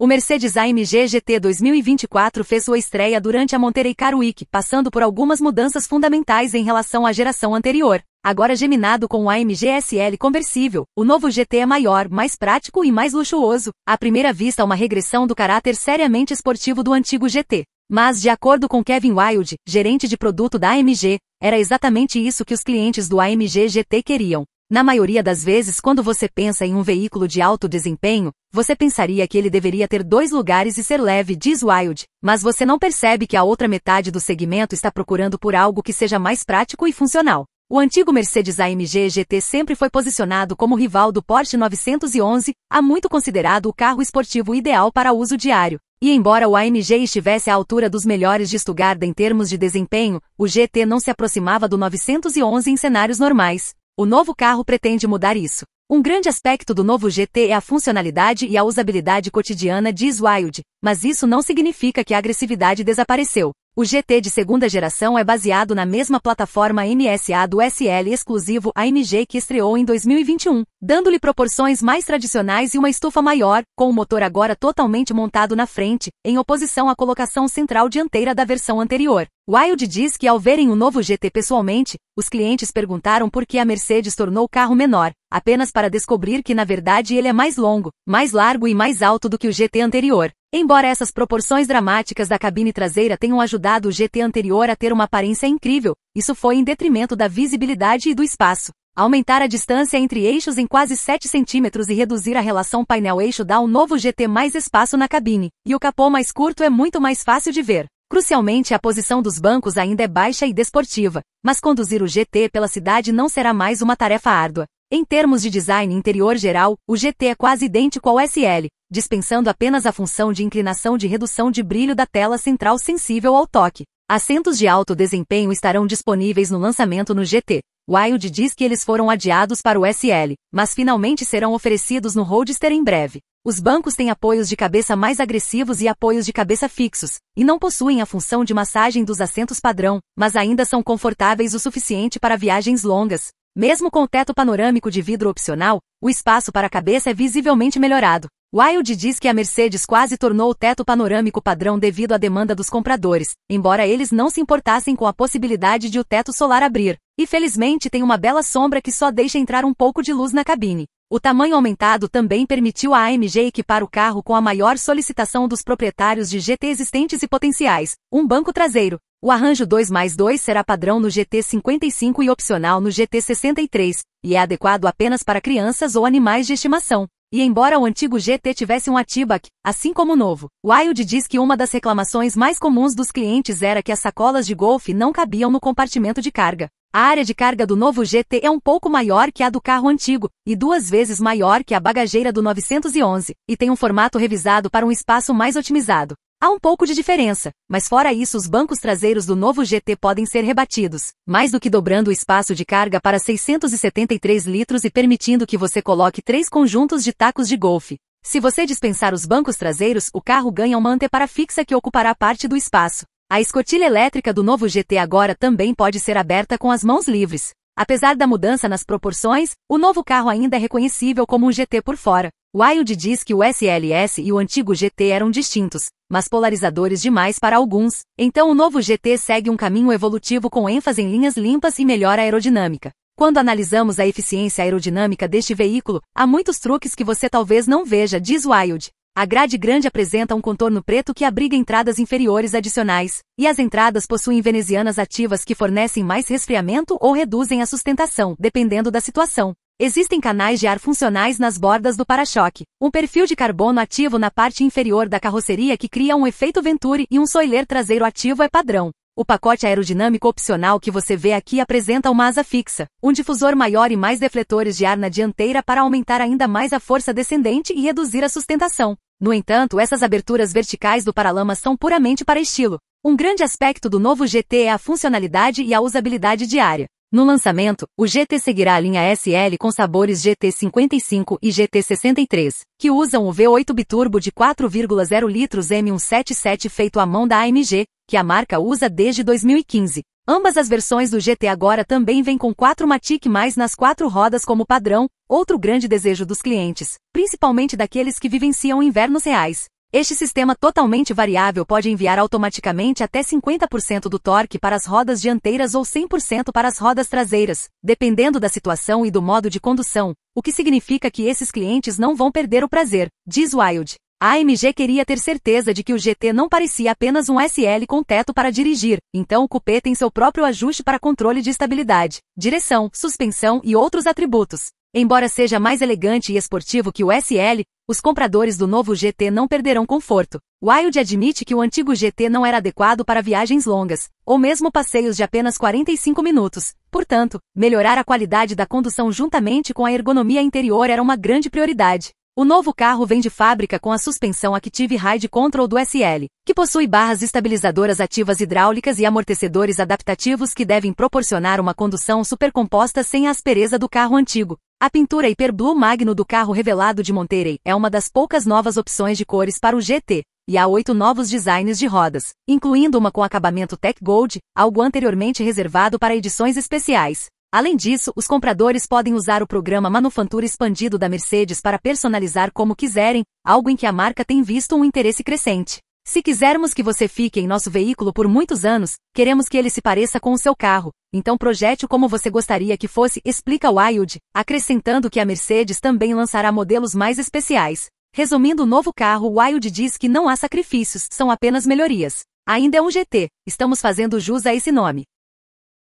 O Mercedes AMG GT 2024 fez sua estreia durante a Monterey Car Week, passando por algumas mudanças fundamentais em relação à geração anterior. Agora geminado com o AMG SL conversível, o novo GT é maior, mais prático e mais luxuoso. À primeira vista, uma regressão do caráter seriamente esportivo do antigo GT. Mas, de acordo com Kevin Wilde, gerente de produto da AMG, era exatamente isso que os clientes do AMG GT queriam. Na maioria das vezes, quando você pensa em um veículo de alto desempenho, você pensaria que ele deveria ter dois lugares e ser leve, diz Wild, mas você não percebe que a outra metade do segmento está procurando por algo que seja mais prático e funcional. O antigo Mercedes AMG GT sempre foi posicionado como rival do Porsche 911, há muito considerado o carro esportivo ideal para uso diário. E embora o AMG estivesse à altura dos melhores de Stuttgart em termos de desempenho, o GT não se aproximava do 911 em cenários normais. O novo carro pretende mudar isso. Um grande aspecto do novo GT é a funcionalidade e a usabilidade cotidiana, diz Wild, mas isso não significa que a agressividade desapareceu. O GT de segunda geração é baseado na mesma plataforma MSA do SL exclusivo AMG que estreou em 2021, dando-lhe proporções mais tradicionais e uma estufa maior, com o motor agora totalmente montado na frente, em oposição à colocação central dianteira da versão anterior. Wild diz que ao verem o novo GT pessoalmente, os clientes perguntaram por que a Mercedes tornou o carro menor, apenas para descobrir que na verdade ele é mais longo, mais largo e mais alto do que o GT anterior. Embora essas proporções dramáticas da cabine traseira tenham ajudado o GT anterior a ter uma aparência incrível, isso foi em detrimento da visibilidade e do espaço. Aumentar a distância entre eixos em quase 7 centímetros e reduzir a relação painel-eixo dá ao novo GT mais espaço na cabine, e o capô mais curto é muito mais fácil de ver. Crucialmente, a posição dos bancos ainda é baixa e desportiva, mas conduzir o GT pela cidade não será mais uma tarefa árdua. Em termos de design interior geral, o GT é quase idêntico ao SL, dispensando apenas a função de inclinação de redução de brilho da tela central sensível ao toque. Assentos de alto desempenho estarão disponíveis no lançamento no GT, Wild diz que eles foram adiados para o SL, mas finalmente serão oferecidos no Roadster em breve. Os bancos têm apoios de cabeça mais agressivos e apoios de cabeça fixos, e não possuem a função de massagem dos assentos padrão, mas ainda são confortáveis o suficiente para viagens longas. Mesmo com o teto panorâmico de vidro opcional, o espaço para a cabeça é visivelmente melhorado. Wilde diz que a Mercedes quase tornou o teto panorâmico padrão devido à demanda dos compradores, embora eles não se importassem com a possibilidade de o teto solar abrir, e felizmente tem uma bela sombra que só deixa entrar um pouco de luz na cabine. O tamanho aumentado também permitiu a AMG equipar o carro com a maior solicitação dos proprietários de GT existentes e potenciais, um banco traseiro. O arranjo 2 mais 2 será padrão no GT55 e opcional no GT63, e é adequado apenas para crianças ou animais de estimação. E embora o antigo GT tivesse um ATIBAC, assim como o novo, Wild diz que uma das reclamações mais comuns dos clientes era que as sacolas de golfe não cabiam no compartimento de carga. A área de carga do novo GT é um pouco maior que a do carro antigo, e duas vezes maior que a bagageira do 911, e tem um formato revisado para um espaço mais otimizado. Há um pouco de diferença, mas fora isso os bancos traseiros do novo GT podem ser rebatidos, mais do que dobrando o espaço de carga para 673 litros e permitindo que você coloque três conjuntos de tacos de golfe. Se você dispensar os bancos traseiros, o carro ganha uma antepara fixa que ocupará parte do espaço. A escotilha elétrica do novo GT agora também pode ser aberta com as mãos livres. Apesar da mudança nas proporções, o novo carro ainda é reconhecível como um GT por fora. Wild diz que o SLS e o antigo GT eram distintos, mas polarizadores demais para alguns, então o novo GT segue um caminho evolutivo com ênfase em linhas limpas e melhor aerodinâmica. Quando analisamos a eficiência aerodinâmica deste veículo, há muitos truques que você talvez não veja, diz Wild. A grade grande apresenta um contorno preto que abriga entradas inferiores adicionais, e as entradas possuem venezianas ativas que fornecem mais resfriamento ou reduzem a sustentação, dependendo da situação. Existem canais de ar funcionais nas bordas do para-choque, um perfil de carbono ativo na parte inferior da carroceria que cria um efeito Venturi e um soiler traseiro ativo é padrão. O pacote aerodinâmico opcional que você vê aqui apresenta uma asa fixa, um difusor maior e mais defletores de ar na dianteira para aumentar ainda mais a força descendente e reduzir a sustentação. No entanto, essas aberturas verticais do paralama são puramente para estilo. Um grande aspecto do novo GT é a funcionalidade e a usabilidade diária. No lançamento, o GT seguirá a linha SL com sabores GT55 e GT63, que usam o V8 biturbo de 4,0 litros M177 feito à mão da AMG, que a marca usa desde 2015. Ambas as versões do GT agora também vêm com 4 Matic mais nas quatro rodas como padrão, outro grande desejo dos clientes, principalmente daqueles que vivenciam invernos reais. Este sistema totalmente variável pode enviar automaticamente até 50% do torque para as rodas dianteiras ou 100% para as rodas traseiras, dependendo da situação e do modo de condução, o que significa que esses clientes não vão perder o prazer, diz Wild. A AMG queria ter certeza de que o GT não parecia apenas um SL com teto para dirigir, então o coupé tem seu próprio ajuste para controle de estabilidade, direção, suspensão e outros atributos. Embora seja mais elegante e esportivo que o SL, os compradores do novo GT não perderão conforto. Wild admite que o antigo GT não era adequado para viagens longas, ou mesmo passeios de apenas 45 minutos. Portanto, melhorar a qualidade da condução juntamente com a ergonomia interior era uma grande prioridade. O novo carro vem de fábrica com a suspensão Active Ride Control do SL, que possui barras estabilizadoras ativas hidráulicas e amortecedores adaptativos que devem proporcionar uma condução supercomposta sem a aspereza do carro antigo. A pintura Blue Magno do carro revelado de Monterey é uma das poucas novas opções de cores para o GT, e há oito novos designs de rodas, incluindo uma com acabamento Tech Gold, algo anteriormente reservado para edições especiais. Além disso, os compradores podem usar o programa Manufatura Expandido da Mercedes para personalizar como quiserem, algo em que a marca tem visto um interesse crescente. Se quisermos que você fique em nosso veículo por muitos anos, queremos que ele se pareça com o seu carro, então projete-o como você gostaria que fosse, explica Wild, acrescentando que a Mercedes também lançará modelos mais especiais. Resumindo o novo carro, Wild diz que não há sacrifícios, são apenas melhorias. Ainda é um GT, estamos fazendo jus a esse nome.